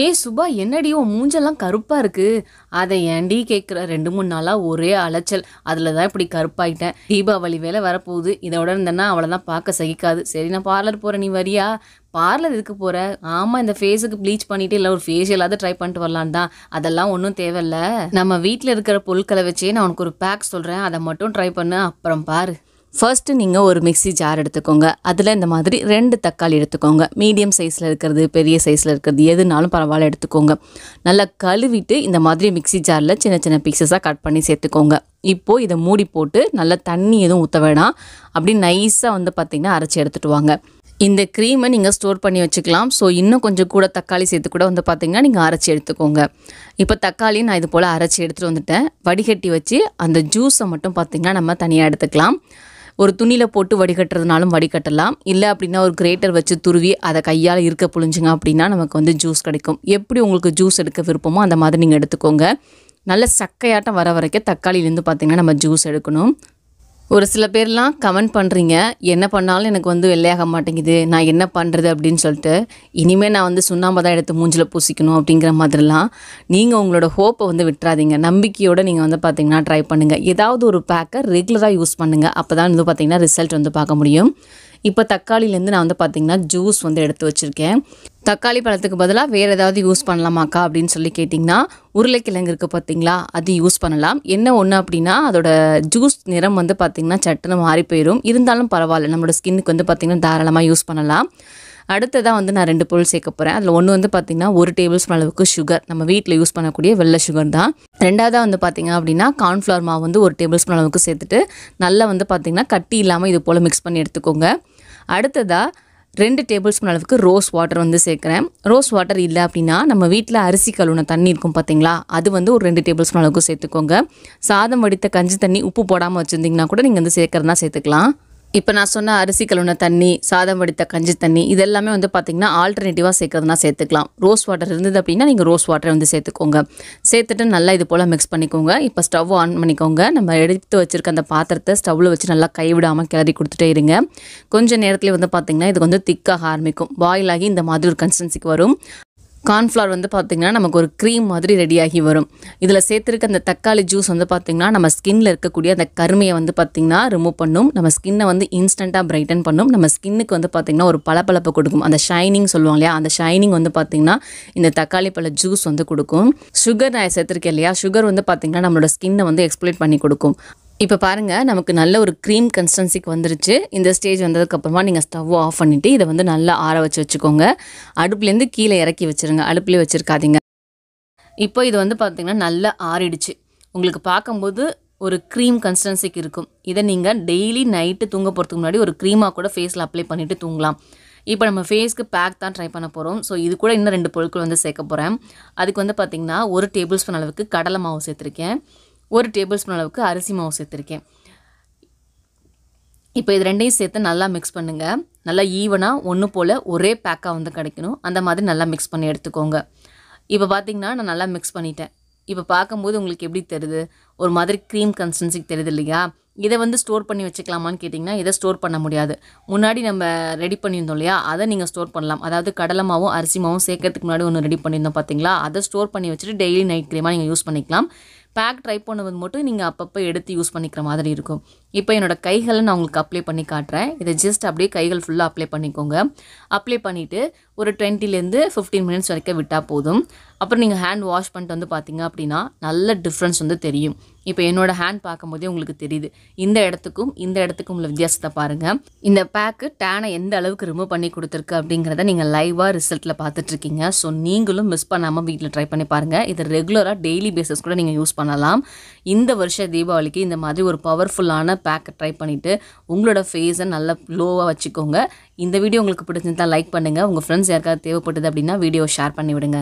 ஏ சுபா என்னடி மூஞ்செல்லாம் கருப்பாக இருக்குது அதை ஏன்டி கேட்குற ரெண்டு மூணு நாளாக ஒரே அலைச்சல் அதில் தான் இப்படி கருப்பாயிட்டேன் தீபாவளி வேலை வரப்போகுது இதோட இருந்தேன்னா அவளை தான் பார்க்க சகிக்காது சரி நான் பார்லர் போகிறேன் நீ வரியா பார்லர் இதுக்கு போகிற ஆமாம் இந்த ஃபேஸுக்கு ப்ளீச் பண்ணிவிட்டு இல்லை ஒரு ஃபேஷியலாவது ட்ரை பண்ணிட்டு வரலான் தான் அதெல்லாம் ஒன்றும் தேவையில்ல நம்ம வீட்டில் இருக்கிற பொருட்களை வச்சே நான் உனக்கு ஒரு பேக் சொல்கிறேன் அதை மட்டும் ட்ரை பண்ணு அப்புறம் பாரு ஃபர்ஸ்ட்டு நீங்கள் ஒரு மிக்சி ஜார் எடுத்துக்கோங்க அதில் இந்த மாதிரி ரெண்டு தக்காளி எடுத்துக்கோங்க மீடியம் சைஸில் இருக்கிறது பெரிய சைஸில் இருக்கிறது எதுனாலும் பரவாயில்ல எடுத்துக்கோங்க நல்லா கழுவிட்டு இந்த மாதிரி மிக்சி ஜாரில் சின்ன சின்ன பீசஸாக கட் பண்ணி சேர்த்துக்கோங்க இப்போது இதை மூடி போட்டு நல்லா தண்ணி எதுவும் ஊற்ற வேணாம் அப்படி நைஸாக வந்து பார்த்திங்கன்னா அரைச்சி எடுத்துகிட்டு வாங்க இந்த க்ரீமை நீங்கள் ஸ்டோர் பண்ணி வச்சுக்கலாம் ஸோ இன்னும் கொஞ்சம் கூட தக்காளி சேர்த்து கூட வந்து பார்த்திங்கன்னா நீங்கள் அரைச்சி எடுத்துக்கோங்க இப்போ தக்காளி நான் இது போல் அரைச்சி எடுத்துகிட்டு வந்துட்டேன் வடிகட்டி வச்சு அந்த ஜூஸை மட்டும் பார்த்திங்கன்னா நம்ம தனியாக எடுத்துக்கலாம் ஒரு துணியில் போட்டு வடிகட்டுறதுனாலும் வடிகட்டலாம் இல்லை அப்படின்னா ஒரு கிரேட்டர் வச்சு துருவி அதை கையால் இருக்க புழிஞ்சுங்க அப்படின்னா நமக்கு வந்து ஜூஸ் கிடைக்கும் எப்படி உங்களுக்கு ஜூஸ் எடுக்க விருப்பமோ அந்த மாதிரி நீங்கள் எடுத்துக்கோங்க நல்ல சக்கையாட்டம் வர வரைக்கும் தக்காளியிலேருந்து பார்த்திங்கன்னா நம்ம ஜூஸ் எடுக்கணும் ஒரு சில பேர்லாம் கமெண்ட் பண்ணுறீங்க என்ன பண்ணாலும் எனக்கு வந்து வெள்ளையாக மாட்டேங்குது நான் என்ன பண்ணுறது அப்படின்னு சொல்லிட்டு இனிமேல் நான் வந்து சுண்ணாம்பு தான் எடுத்து மூஞ்சில் பூசிக்கணும் அப்படிங்கிற மாதிரிலாம் நீங்கள் உங்களோட ஹோப்பை வந்து விட்டுறாதீங்க நம்பிக்கையோடு நீங்கள் வந்து பார்த்தீங்கன்னா ட்ரை பண்ணுங்கள் ஏதாவது ஒரு பேக்கை ரெகுலராக யூஸ் பண்ணுங்கள் அப்போ தான் வந்து பார்த்தீங்கன்னா ரிசல்ட் வந்து பார்க்க முடியும் இப்போ தக்காளிலேருந்து நான் வந்து பார்த்திங்கன்னா ஜூஸ் வந்து எடுத்து வச்சுருக்கேன் தக்காளி பழத்துக்கு பதிலாக வேறு ஏதாவது யூஸ் பண்ணலாமாக்கா அப்படின்னு சொல்லி கேட்டிங்கன்னா உருளைக்கிழங்கு இருக்குது பார்த்தீங்களா அது யூஸ் பண்ணலாம் என்ன ஒன்று அப்படின்னா அதோட ஜூஸ் நிறம் வந்து பார்த்திங்கன்னா சட்டுன்னு மாறி போயிடும் இருந்தாலும் பரவாயில்ல நம்மளோட ஸ்கின்னுக்கு வந்து பார்த்திங்கன்னா தாராளமாக யூஸ் பண்ணலாம் அடுத்ததாக வந்து நான் ரெண்டு பொருள் சேர்க்க போகிறேன் அதில் ஒன்று வந்து பார்த்திங்கன்னா ஒரு டேபிள் ஸ்பூன் அளவுக்கு சுகர் நம்ம வீட்டில் யூஸ் பண்ணக்கூடிய வெள்ளை சுகர் தான் ரெண்டாவதாக வந்து பார்த்திங்க அப்படின்னா கார்ன்ஃப்ளவர் மாவு வந்து ஒரு டேபிள் ஸ்பூன் அளவுக்கு சேர்த்துட்டு நல்லா வந்து பார்த்திங்கன்னா கட்டி இல்லாமல் இது போல் மிக்ஸ் பண்ணி எடுத்துக்கோங்க அடுத்ததாக ரெண்டு டேபிள் ஸ்பூன் அளவுக்கு ரோஸ் வாட்டர் வந்து சேர்க்குறேன் ரோஸ் வாட்டர் இல்லை அப்படின்னா நம்ம வீட்டில் அரிசி கழுவுன தண்ணி இருக்கும் பார்த்தீங்களா அது வந்து ஒரு ரெண்டு டேபிள் ஸ்பூன் அளவுக்கு சேர்த்துக்கோங்க சாதம் வடித்த கஞ்சி தண்ணி உப்பு போடாமல் வச்சுருந்திங்கன்னா கூட நீங்கள் வந்து சேர்க்குறதுனா சேர்த்துக்கலாம் இப்போ நான் சொன்ன அரிசி கழுவுன தண்ணி சாதம் வடித்த கஞ்சி தண்ணி இதெல்லாமே வந்து பார்த்திங்கன்னா ஆல்டர்னேட்டிவாக சேர்க்குறதுனா சேர்த்துக்கலாம் ரோஸ் வாட்டர் இருந்தது அப்படின்னா நீங்கள் ரோஸ் வாட்டரை வந்து சேர்த்துக்கோங்க சேர்த்துட்டு நல்லா இது போல் மிக்ஸ் பண்ணிக்கோங்க இப்போ ஸ்டவ் ஆன் பண்ணிக்கோங்க நம்ம எடுத்து வச்சுருக்க அந்த பாத்திரத்தை ஸ்டவ்வில் வச்சு நல்லா கைவிடாமல் கிளறி கொடுத்துட்டே இருங்க கொஞ்சம் நேரத்தில் வந்து பார்த்திங்கன்னா இது வந்து திக்காக ஆரம்பிக்கும் பாயில் ஆகி இந்த மாதிரி ஒரு கன்சிஸ்டன்சிக்கு வரும் கார்ன்ஃப்ளவர் வந்து பார்த்திங்கன்னா நமக்கு ஒரு க்ரீம் மாதிரி ரெடியாகி வரும் இதில் சேர்த்துருக்க அந்த தக்காளி ஜூஸ் வந்து பார்த்திங்கன்னா நம்ம ஸ்கின்னில் இருக்கக்கூடிய அந்த கருமையை வந்து பார்த்திங்கன்னா ரிமூவ் பண்ணும் நம்ம ஸ்கின்னை வந்து இன்ஸ்டண்ட்டாக பிரைட்டன் பண்ணும் நம்ம ஸ்கின்னுக்கு வந்து பார்த்திங்கன்னா ஒரு பளபளப்பு கொடுக்கும் அந்த ஷைனிங் சொல்லுவாங்க இல்லையா அந்த ஷைனிங் வந்து பார்த்திங்கன்னா இந்த தக்காளி பழ ஜூஸ் வந்து கொடுக்கும் சுகர் நான் சேர்த்துருக்கேன் இல்லையா சுகர் வந்து பார்த்திங்கன்னா நம்மளோட ஸ்கின்னை வந்து எக்ஸ்பிளைட் பண்ணி கொடுக்கும் இப்போ பாருங்கள் நமக்கு நல்ல ஒரு க்ரீம் கன்சிஸ்டன்சிக்கு வந்துருச்சு இந்த ஸ்டேஜ் வந்ததுக்கப்புறமா நீங்கள் ஸ்டவ் ஆஃப் பண்ணிவிட்டு இதை வந்து நல்லா ஆற வச்சு வச்சுக்கோங்க அடுப்புலேருந்து கீழே இறக்கி வச்சுருங்க அடுப்புலேயே வச்சுருக்காதீங்க இப்போ இது வந்து பார்த்திங்கன்னா நல்லா ஆறிடுச்சு உங்களுக்கு பார்க்கும்போது ஒரு க்ரீம் கன்சிஸ்டன்சிக்கு இருக்கும் இதை நீங்கள் டெய்லி நைட்டு தூங்க போகிறதுக்கு முன்னாடி ஒரு க்ரீமாக கூட ஃபேஸில் அப்ளை பண்ணிவிட்டு தூங்கலாம் இப்போ நம்ம ஃபேஸ்க்கு பேக் தான் ட்ரை பண்ண போகிறோம் ஸோ இது கூட இன்னும் ரெண்டு பொருட்கள் வந்து சேர்க்க போகிறேன் அதுக்கு வந்து பார்த்திங்கன்னா ஒரு டேபிள் ஸ்பூன் அளவுக்கு கடலை மாவு சேர்த்துருக்கேன் ஒரு டேபிள் ஸ்பூன் அளவுக்கு அரிசி மாவு சேர்த்துருக்கேன் இப்போ இது ரெண்டையும் சேர்த்து நல்லா மிக்ஸ் பண்ணுங்கள் நல்லா ஈவனாக ஒன்று போல் ஒரே பேக்காக வந்து கிடைக்கணும் அந்த மாதிரி நல்லா மிக்ஸ் பண்ணி எடுத்துக்கோங்க இப்போ பார்த்திங்கன்னா நான் நல்லா மிக்ஸ் பண்ணிட்டேன் இப்போ பார்க்கும்போது உங்களுக்கு எப்படி தெரியுது ஒரு மாதிரி க்ரீம் கன்சிஸ்டன்சிக்கு தெரியுது இல்லையா இதை வந்து ஸ்டோர் பண்ணி வச்சுக்கலாமான்னு கேட்டிங்கன்னா இதை ஸ்டோர் பண்ண முடியாது முன்னாடி நம்ம ரெடி பண்ணியிருந்தோம் இல்லையா அதை நீங்கள் ஸ்டோர் பண்ணலாம் அதாவது கடலை மாவும் அரிசி மாவும் சேர்க்கறதுக்கு முன்னாடி ஒன்று ரெடி பண்ணியிருந்தோம் பார்த்தீங்களா அதை ஸ்டோர் பண்ணி வச்சுட்டு டெய்லி நைட் க்ரீமாக நீங்கள் யூஸ் பண்ணிக்கலாம் பேக் ட்ரை பண்ணுவது மட்டும் நீங்கள் அப்பப்போ எடுத்து யூஸ் பண்ணிக்கிற மாதிரி இருக்கும் இப்போ என்னோடய கைகளை நான் உங்களுக்கு அப்ளை பண்ணி காட்டுறேன் இதை ஜஸ்ட் அப்படியே கைகள் ஃபுல்லாக அப்ளை பண்ணிக்கோங்க அப்ளை பண்ணிவிட்டு ஒரு டுவெண்ட்டிலேருந்து ஃபிஃப்டீன் மினிட்ஸ் வரைக்கும் விட்டால் போதும் அப்புறம் நீங்கள் ஹேண்ட் வாஷ் பண்ணிட்டு வந்து பார்த்தீங்க அப்படின்னா நல்ல டிஃப்ரென்ஸ் வந்து தெரியும் இப்போ என்னோடய ஹேண்ட் பார்க்கும்போதே உங்களுக்கு தெரியுது இந்த இடத்துக்கும் இந்த இடத்துக்கும் உள்ள வித்தியாசத்தை பாருங்கள் இந்த பேக்கு டேனை எந்த அளவுக்கு ரிமூவ் பண்ணி கொடுத்துருக்கு அப்படிங்கிறத நீங்கள் லைவாக ரிசல்ட்டில் பார்த்துட்ருக்கீங்க ஸோ நீங்களும் மிஸ் பண்ணாமல் வீட்டில் ட்ரை பண்ணி பாருங்கள் இதை ரெகுலராக டெய்லி பேசிஸ் கூட நீங்கள் யூஸ் பண்ணலாம் இந்த வருஷ தீபாவளிக்கு இந்த மாதிரி ஒரு பவர்ஃபுல்லான பேக்கை ட்ரை பண்ணிவிட்டு உங்களோட ஃபேஸை நல்லா லோவாக வச்சுக்கோங்க இந்த வீடியோ உங்களுக்கு பிடிச்சிருந்தால் லைக் பண்ணுங்கள் உங்கள் ஃப்ரெண்ட்ஸ் யாருக்காவது தேவைப்பட்டது அப்படின்னா வீடியோ ஷேர் பண்ணி விடுங்க